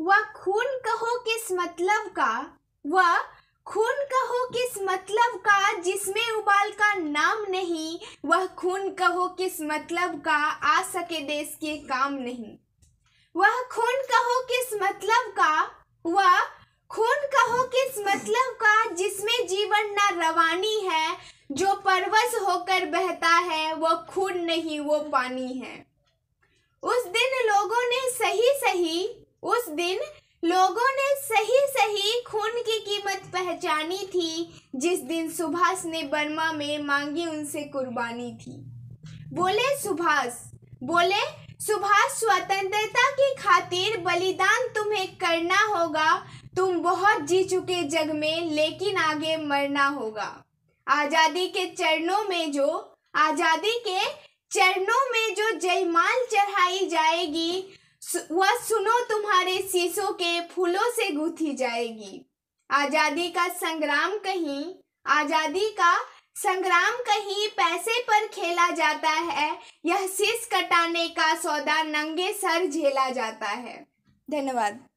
व खून कहो किस मतलब का व खून कहो किस मतलब का जिसमें उबाल का नाम नहीं वह खून कहो किस मतलब का आ सके देश के काम नहीं वह खून कहो किस मतलब का वह खून कहो किस मतलब का जिसमें जीवन ना रवानी है जो परवस होकर बहता है वह खून नहीं वो पानी है उस दिन लोगों ने लोगों ने सही सही खून की कीमत पहचानी थी जिस दिन सुभाष ने बर्मा में मांगी उनसे कुर्बानी थी बोले सुभाष बोले सुभाष स्वतंत्रता की खातिर बलिदान तुम्हें करना होगा तुम बहुत जी चुके जग में लेकिन आगे मरना होगा आज़ादी के चरणों में जो आज़ादी के चरणों में जो जयमाल चढ़ाई जाएगी वह सुनो तुम्हारा शीशों के फूलों से गूथी जाएगी आजादी का संग्राम कहीं आजादी का संग्राम कहीं पैसे पर खेला जाता है यह शीश कटाने का सौदा नंगे सर झेला जाता है धन्यवाद